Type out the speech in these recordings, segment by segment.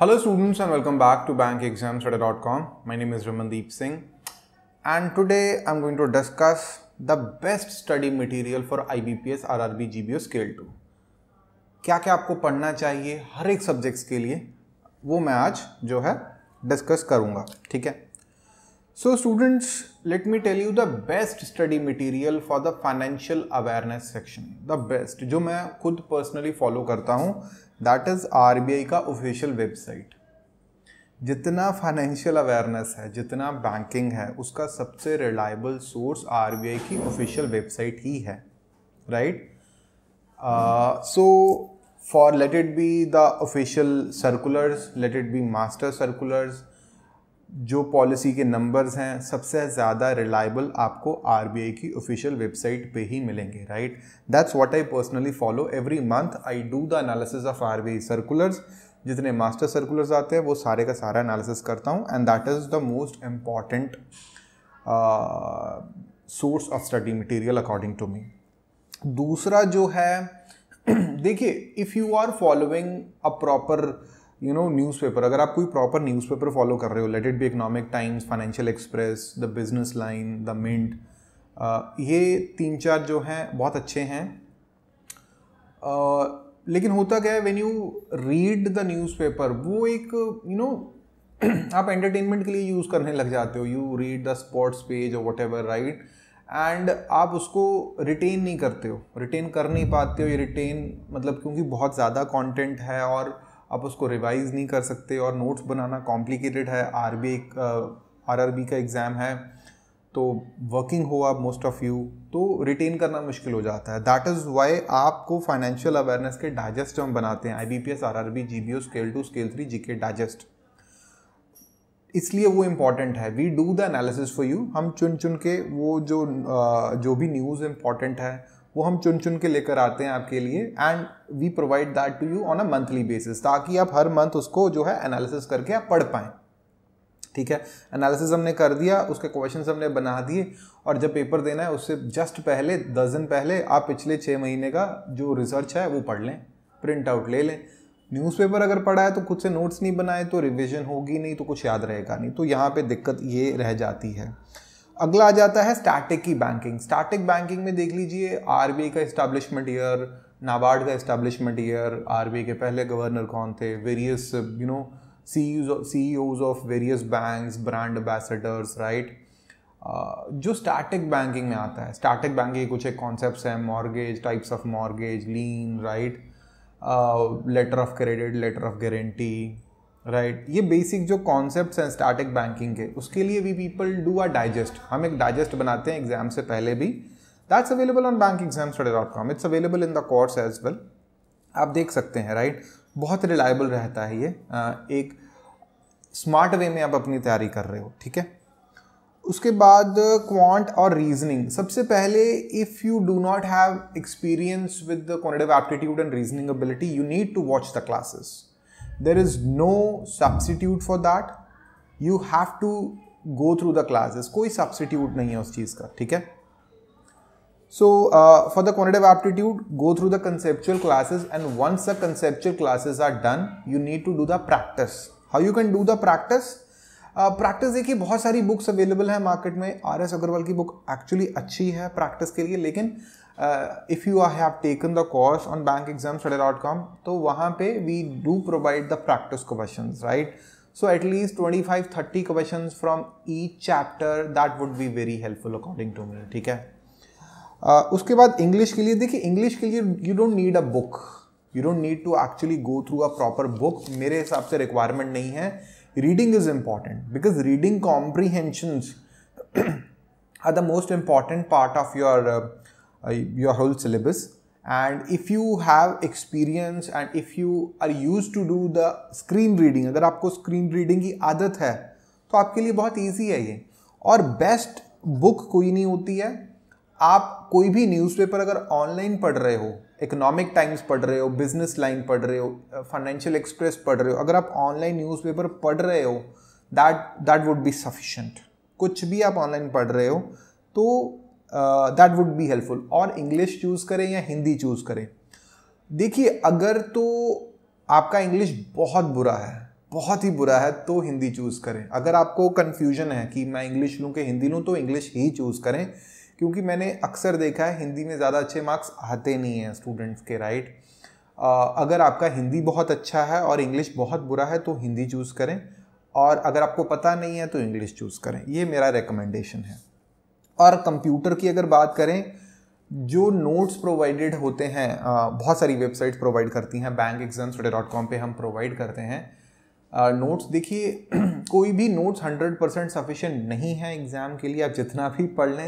Hello students and welcome back to bankexamstudy.com. My name is Ramandeep Singh and today I'm going to discuss the best study material for IBPS RRB GBO Scale 2. क्या क्या आपको पढ़ना चाहिए हर एक subjects के लिए वो मैं आज जो है डिस्कस करूँगा ठीक है so students let me tell you the best study material for the financial awareness section the best जो मैं खुद पर्सनली फॉलो करता हूँ दैट इज़ आर का ऑफिशियल वेबसाइट जितना फाइनेंशियल अवेयरनेस है जितना बैंकिंग है उसका सबसे रिलायबल सोर्स आर की ऑफिशियल वेबसाइट ही है right so for let it be the official circulars let it be master circulars जो पॉलिसी के नंबर्स हैं सबसे ज़्यादा रिलायबल आपको आर की ऑफिशियल वेबसाइट पे ही मिलेंगे right that's what I personally follow every month I do the analysis of R circulars जितने मास्टर सर्कुलर्स आते हैं वो सारे का सारा एनालिसिस करता हूँ and that is the most important source of study material according to me दूसरा जो है देखिए if you are following a proper you know newspaper अगर आप कोई प्रॉपर न्यूज़पेपर फॉलो कर रहे हो let it be economic times Financial Express the Business Line the Mint ये तीन चार जो हैं बहुत अच्छे हैं uh, लेकिन होता क्या है when you read the newspaper वो एक यू you नो know, आप एंटरटेनमेंट के लिए यूज़ करने लग जाते हो you read the sports page और वट एवर राइट एंड आप उसको रिटेन नहीं करते हो रिटेन कर नहीं पाते हो ये रिटेन मतलब क्योंकि बहुत ज़्यादा कॉन्टेंट है और आप उसको रिवाइज़ नहीं कर सकते और नोट्स बनाना कॉम्प्लिकेटेड है R B R R B का एग्ज़ाम है तो वर्किंग हो आप मोस्ट ऑफ़ यू तो रिटेन करना मुश्किल हो जाता है दैट इज़ वाई आपको फाइनेंशियल अवेयरनेस के डाइजेस्ट हम बनाते हैं I B P S R R B G B O scale two scale three G K digest इसलिए वो इम्पॉर्टेंट है we do the analysis for you हम चुन चुन के वो जो uh, जो भी न्यूज़ इम्पॉर्टेंट है वो हम चुन चुन के लेकर आते हैं आपके लिए and we provide that to you on a monthly basis ताकि आप हर मंथ उसको जो है एनालिसिस करके आप पढ़ पाएँ ठीक है एनालिसिस हमने कर दिया उसके क्वेश्चन हमने बना दिए और जब पेपर देना है उससे जस्ट पहले दस दिन पहले आप पिछले छः महीने का जो रिसर्च है वो पढ़ लें प्रिंट आउट ले लें न्यूज़पेपर अगर पढ़ा है तो खुद से नोट्स नहीं बनाए तो रिविजन होगी नहीं तो कुछ याद रहेगा नहीं तो यहाँ पे दिक्कत ये रह जाती है अगला आ जाता है स्टैटिक की बैंकिंग स्टैटिक बैंकिंग में देख लीजिए आर का इस्टेब्लिशमेंट ईयर नाबार्ड का इस्टेब्लिशमेंट ईयर आर के पहले गवर्नर कौन थे various you know C C of various banks brand ambassadors right जो स्टैटिक बैंकिंग में आता है स्टैटिक बैंकिंग कुछ एक कॉन्सेप्ट हैं mortgage types of mortgage lien right letter of credit letter of guarantee right right. ये बेसिक जो concept हैं स्टार्टिक बैंकिंग के उसके लिए we people do are digest हम एक डाइजेस्ट बनाते हैं एग्जाम से पहले भी that's available on bank exam study dot com it's available in the course as well आप देख सकते हैं राइट right? बहुत रिलायबल रहता है ये एक स्मार्ट वे में आप अपनी तैयारी कर रहे हो ठीक है उसके बाद क्वांट और रीजनिंग सबसे पहले if you do not have experience with the quantitative aptitude and reasoning ability you need to watch the classes there is no substitute for that you have to go through the classes कोई substitute नहीं है उस चीज़ का ठीक है so uh, for the quantitative aptitude go through the conceptual classes and once the conceptual classes are done you need to do the practice how you can do the practice practice uh, देखिए बहुत सारी books available हैं market में R S Agrawal की book actually अच्छी है practice के लिए लेकिन if you I have taken the course on bank exam study dot com तो वहाँ पे we do provide the practice question right so at least twenty five thirty question from each chapter that would be very helpful according to me ठीक है uh, उसके बाद English के लिए देखिए इंग्लिश के लिए you don't need a book you don't need to actually go through a proper book मेरे हिसाब से रिक्वायरमेंट नहीं है reading is important because reading comprehensions are the most important part of your uh, your whole syllabus and if you have experience and if you are used to do the screen reading अगर आपको screen reading की आदत है तो आपके लिए बहुत easy है ये और best book कोई नहीं होती है आप कोई भी न्यूज़पेपर अगर ऑनलाइन पढ़ रहे हो इकोनॉमिक टाइम्स पढ़ रहे हो बिजनेस लाइन पढ़ रहे हो फाइनेंशियल uh, एक्सप्रेस पढ़ रहे हो अगर आप ऑनलाइन न्यूज़पेपर पढ़ रहे हो that that would be sufficient कुछ भी आप ऑनलाइन पढ़ रहे हो तो दैट वुड बी हेल्पफुल और इंग्लिश चूज़ करें या हिंदी चूज़ करें देखिए अगर तो आपका इंग्लिश बहुत बुरा है बहुत ही बुरा है तो हिंदी चूज़ करें अगर आपको कन्फ्यूजन है कि मैं इंग्लिश लूँ कि हिंदी लूँ तो इंग्लिश ही चूज़ करें क्योंकि मैंने अक्सर देखा है हिंदी में ज़्यादा अच्छे मार्क्स आते नहीं हैं स्टूडेंट्स के राइट uh, अगर आपका हिंदी बहुत अच्छा है और इंग्लिश बहुत बुरा है तो हिंदी चूज़ करें और अगर आपको पता नहीं है तो इंग्लिश चूज़ करें ये मेरा रिकमेंडेशन है और कंप्यूटर की अगर बात करें जो नोट्स प्रोवाइडेड होते हैं बहुत सारी वेबसाइट्स प्रोवाइड करती हैं bank exam study dot com पर हम प्रोवाइड करते हैं नोट्स देखिए कोई भी नोट्स हंड्रेड परसेंट सफिशेंट नहीं है एग्ज़ाम के लिए आप जितना भी पढ़ लें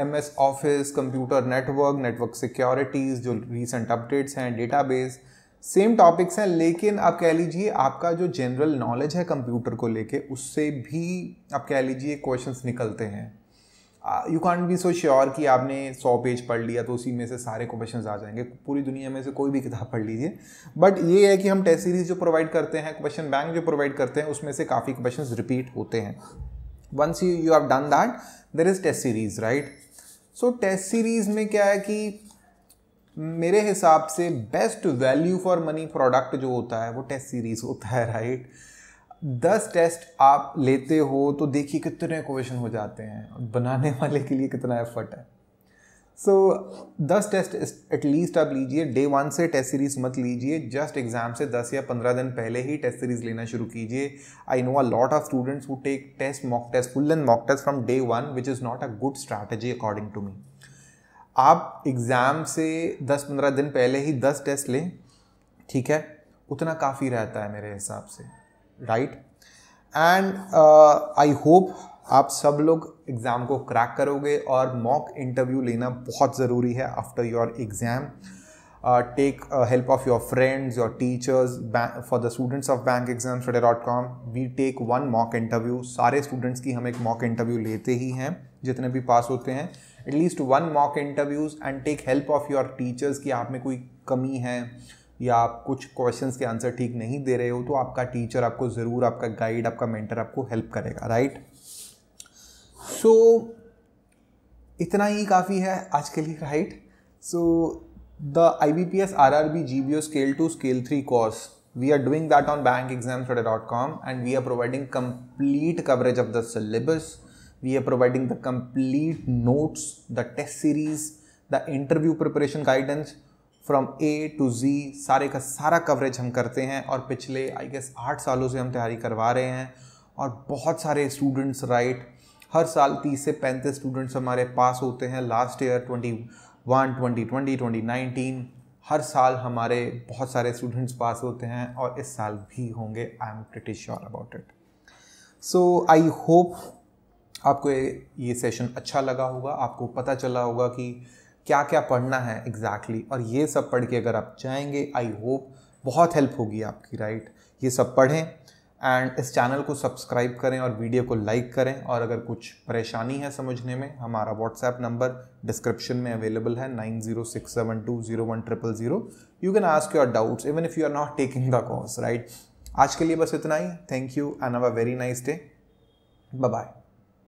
M S office computer network network securities जो रिसेंट अपडेट्स हैं डेटाबेस सेम टॉपिक्स हैं लेकिन आप कह लीजिए आपका जो जनरल नॉलेज है कंप्यूटर को लेके उससे भी आप कह लीजिए क्वेश्चंस निकलते हैं you can be so sure कि आपने सौ पेज पढ़ लिया तो उसी में से सारे क्वेश्चन आ जाएंगे पूरी दुनिया में से कोई भी किताब पढ़ लीजिए बट ये है कि हम टेस्ट सीरीज जो प्रोवाइड करते हैं क्वेश्चन बैंक जो प्रोवाइड करते हैं उसमें से काफ़ी क्वेश्चन रिपीट होते हैं once you you have done that there is test series right so test series में क्या है कि मेरे हिसाब से best value for money product जो होता है वो टेस्ट सीरीज होता है राइट right? दस टेस्ट आप लेते हो तो देखिए कितने क्वेश्चन हो जाते हैं बनाने वाले के लिए कितना एफर्ट है सो दस टेस्ट एटलीस्ट आप लीजिए डे वन से टेस्ट सीरीज़ मत लीजिए जस्ट एग्जाम से दस या पंद्रह दिन पहले ही टेस्ट सीरीज़ लेना शुरू कीजिए I know a lot of students who take test mock test full and mock test from day one which is not a good strategy according to me आप एग्ज़ाम से दस पंद्रह दिन पहले ही दस टेस्ट लें ठीक है उतना काफ़ी रहता है मेरे हिसाब से राइट एंड आई होप आप सब लोग एग्ज़ाम को क्रैक करोगे और मॉक इंटरव्यू लेना बहुत ज़रूरी है after your exam take help of your friends your teachers for the students of bank exam study dot com we take one mock interview सारे स्टूडेंट्स की हम एक मॉक इंटरव्यू लेते ही हैं जितने भी पास होते हैं at least one mock interviews and take help of your teachers की आप में कोई कमी है या आप कुछ क्वेश्चन के आंसर ठीक नहीं दे रहे हो तो आपका टीचर आपको ज़रूर आपका गाइड आपका मेंटर आपको हेल्प करेगा राइट सो so, इतना ही काफ़ी है आज के लिए right so the I B P S R R B G B O scale two scale three course we are doing that on bank exam dot com and we are providing complete coverage of the syllabus we are providing the complete notes the test series the interview preparation guidance from A to Z सारे का सारा coverage हम करते हैं और पिछले I guess आठ सालों से हम तैयारी करवा रहे हैं और बहुत सारे स्टूडेंट्स राइट हर साल तीस से पैंतीस स्टूडेंट्स हमारे पास होते हैं last year twenty one twenty twenty twenty nineteen हर साल हमारे बहुत सारे स्टूडेंट्स पास होते हैं और इस साल भी होंगे I am pretty sure about it so I hope आपको ये सेशन अच्छा लगा होगा आपको पता चला होगा कि क्या क्या पढ़ना है एग्जैक्टली exactly. और ये सब पढ़ के अगर आप जाएंगे आई होप बहुत हेल्प होगी आपकी राइट right? ये सब पढ़ें एंड इस चैनल को सब्सक्राइब करें और वीडियो को लाइक करें और अगर कुछ परेशानी है समझने में हमारा व्हाट्सएप नंबर डिस्क्रिप्शन में अवेलेबल है nine zero six seven two zero one triple zero you can ask your doubts even if you are not taking the course right आज के लिए बस इतना ही thank you and have a very nice day bye